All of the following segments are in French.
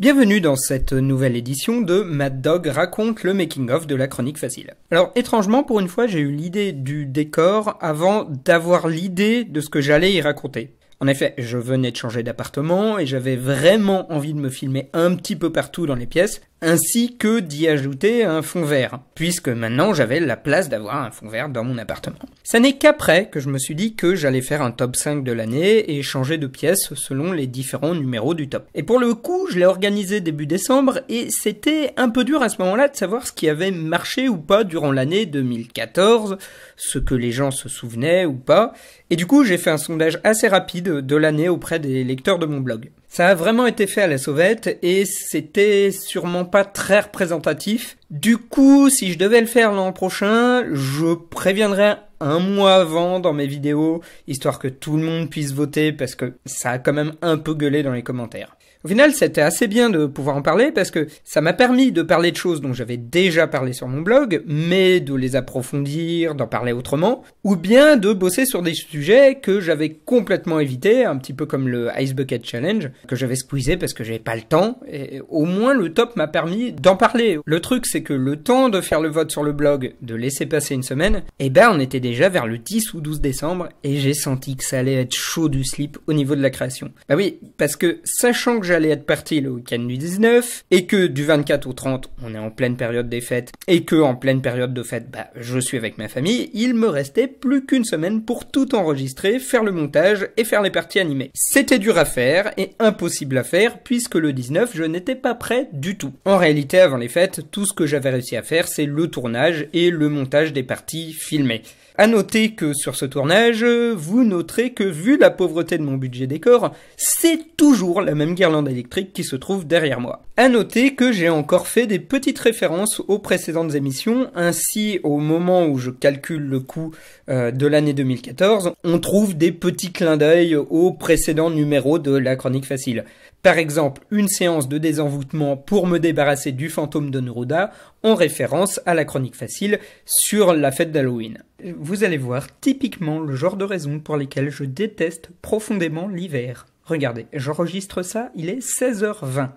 Bienvenue dans cette nouvelle édition de Mad Dog raconte le making-of de la chronique facile. Alors étrangement, pour une fois, j'ai eu l'idée du décor avant d'avoir l'idée de ce que j'allais y raconter. En effet, je venais de changer d'appartement et j'avais vraiment envie de me filmer un petit peu partout dans les pièces, ainsi que d'y ajouter un fond vert, puisque maintenant j'avais la place d'avoir un fond vert dans mon appartement. Ça n'est qu'après que je me suis dit que j'allais faire un top 5 de l'année et changer de pièce selon les différents numéros du top. Et pour le coup, je l'ai organisé début décembre et c'était un peu dur à ce moment-là de savoir ce qui avait marché ou pas durant l'année 2014, ce que les gens se souvenaient ou pas, et du coup j'ai fait un sondage assez rapide de l'année auprès des lecteurs de mon blog. Ça a vraiment été fait à la sauvette et c'était sûrement pas très représentatif. Du coup, si je devais le faire l'an prochain, je préviendrai un mois avant dans mes vidéos, histoire que tout le monde puisse voter parce que ça a quand même un peu gueulé dans les commentaires. Au final, c'était assez bien de pouvoir en parler parce que ça m'a permis de parler de choses dont j'avais déjà parlé sur mon blog, mais de les approfondir, d'en parler autrement, ou bien de bosser sur des sujets que j'avais complètement évité, un petit peu comme le Ice Bucket Challenge, que j'avais squeezé parce que j'avais pas le temps, et au moins le top m'a permis d'en parler. Le truc, c'est que le temps de faire le vote sur le blog, de laisser passer une semaine, eh ben, on était déjà vers le 10 ou 12 décembre, et j'ai senti que ça allait être chaud du slip au niveau de la création. Bah oui, parce que sachant que j'allais être parti le week-end du 19 et que du 24 au 30, on est en pleine période des fêtes et que en pleine période de fêtes bah, je suis avec ma famille, il me restait plus qu'une semaine pour tout enregistrer, faire le montage et faire les parties animées. C'était dur à faire et impossible à faire puisque le 19, je n'étais pas prêt du tout. En réalité, avant les fêtes, tout ce que j'avais réussi à faire, c'est le tournage et le montage des parties filmées. À noter que sur ce tournage, vous noterez que vu la pauvreté de mon budget décor, c'est toujours la même guirlande électrique qui se trouve derrière moi. À noter que j'ai encore fait des petites références aux précédentes émissions, ainsi au moment où je calcule le coût euh, de l'année 2014, on trouve des petits clins d'œil aux précédents numéros de la chronique facile. Par exemple, une séance de désenvoûtement pour me débarrasser du fantôme de Neruda en référence à la chronique facile sur la fête d'Halloween. Vous allez voir typiquement le genre de raisons pour lesquelles je déteste profondément l'hiver. Regardez, j'enregistre ça, il est 16h20.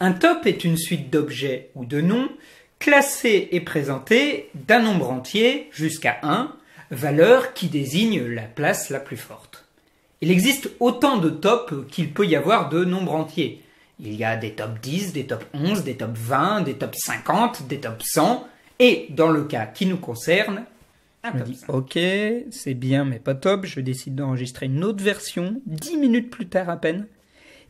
Un top est une suite d'objets ou de noms classés et présentés d'un nombre entier jusqu'à 1, valeur qui désigne la place la plus forte. Il existe autant de tops qu'il peut y avoir de nombres entiers. Il y a des top 10, des top 11, des top 20, des top 50, des top 100, et dans le cas qui nous concerne, Ok, c'est bien mais pas top, je décide d'enregistrer une autre version, 10 minutes plus tard à peine,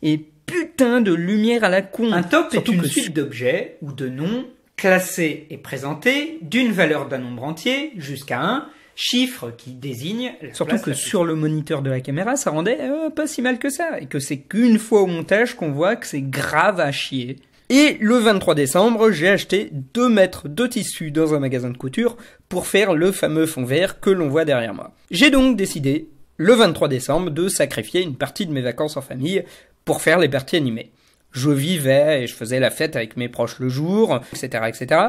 et putain de lumière à la con Un top c'est est une suite d'objets ou de noms classés et présentés d'une valeur d'un nombre entier jusqu'à 1, chiffre qui désigne. Surtout que sur le moniteur de la caméra, ça rendait euh, pas si mal que ça, et que c'est qu'une fois au montage qu'on voit que c'est grave à chier. Et le 23 décembre, j'ai acheté 2 mètres de tissu dans un magasin de couture pour faire le fameux fond vert que l'on voit derrière moi. J'ai donc décidé, le 23 décembre, de sacrifier une partie de mes vacances en famille pour faire les parties animées je vivais et je faisais la fête avec mes proches le jour, etc., etc.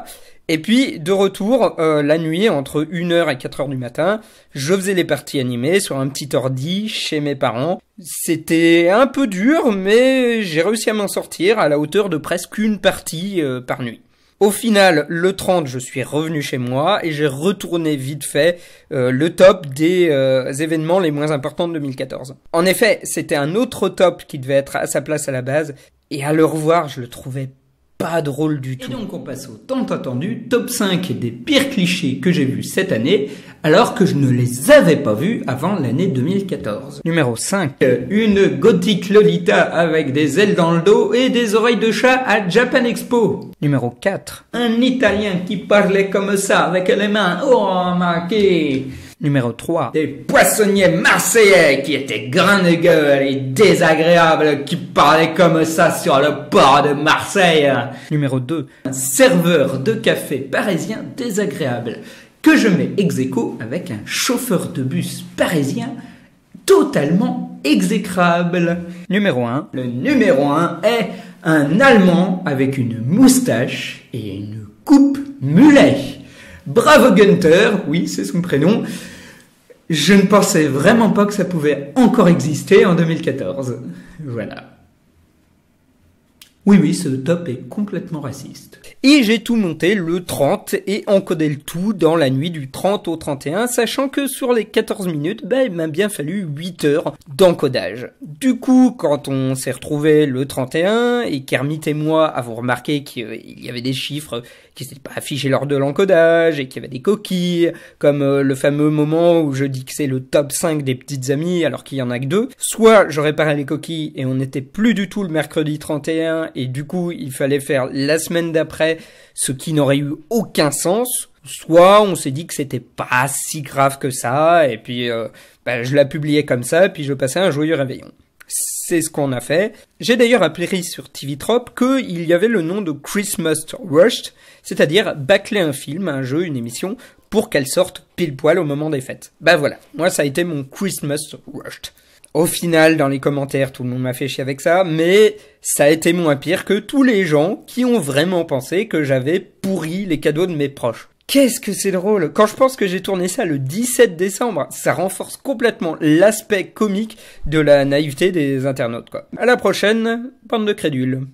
Et puis, de retour, euh, la nuit, entre 1h et 4h du matin, je faisais les parties animées sur un petit ordi chez mes parents. C'était un peu dur, mais j'ai réussi à m'en sortir à la hauteur de presque une partie euh, par nuit. Au final, le 30, je suis revenu chez moi et j'ai retourné vite fait euh, le top des événements les moins importants de 2014. En effet, c'était un autre top qui devait être à sa place à la base, et à le revoir, je le trouvais pas drôle du tout. Et donc on passe au tant attendu top 5 des pires clichés que j'ai vus cette année, alors que je ne les avais pas vus avant l'année 2014. Numéro 5. Euh, une gothique Lolita avec des ailes dans le dos et des oreilles de chat à Japan Expo. Numéro 4. Un Italien qui parlait comme ça avec les mains. Oh, Marqué Numéro 3. Des poissonniers marseillais qui étaient grand de gueule et désagréables, qui parlaient comme ça sur le port de Marseille. Numéro 2. Un serveur de café parisien désagréable, que je mets ex avec un chauffeur de bus parisien totalement exécrable. Numéro 1. Le numéro 1 est un Allemand avec une moustache et une coupe mulet. Bravo Gunther, oui c'est son prénom, je ne pensais vraiment pas que ça pouvait encore exister en 2014. Voilà. Oui, oui, ce top est complètement raciste. Et j'ai tout monté le 30 et encodé le tout dans la nuit du 30 au 31, sachant que sur les 14 minutes, bah, il m'a bien fallu 8 heures d'encodage. Du coup, quand on s'est retrouvé le 31 et qu'Hermite et moi avons remarqué qu'il y avait des chiffres qui s'étaient pas affichés lors de l'encodage et qu'il y avait des coquilles, comme euh, le fameux moment où je dis que c'est le top 5 des petites amies alors qu'il y en a que deux, soit je réparais les coquilles et on n'était plus du tout le mercredi 31 et du coup il fallait faire la semaine d'après ce qui n'aurait eu aucun sens. Soit on s'est dit que c'était pas si grave que ça et puis euh, ben, je la publiais comme ça puis je passais un joyeux réveillon. C'est ce qu'on a fait. J'ai d'ailleurs appris sur TV Trop qu'il y avait le nom de Christmas Rushed, c'est-à-dire bâcler un film, un jeu, une émission, pour qu'elle sorte pile poil au moment des fêtes. Ben voilà, moi ça a été mon Christmas Rushed. Au final, dans les commentaires, tout le monde m'a fait chier avec ça, mais ça a été moins pire que tous les gens qui ont vraiment pensé que j'avais pourri les cadeaux de mes proches. Qu'est-ce que c'est drôle Quand je pense que j'ai tourné ça le 17 décembre, ça renforce complètement l'aspect comique de la naïveté des internautes, quoi. À la prochaine, bande de crédules.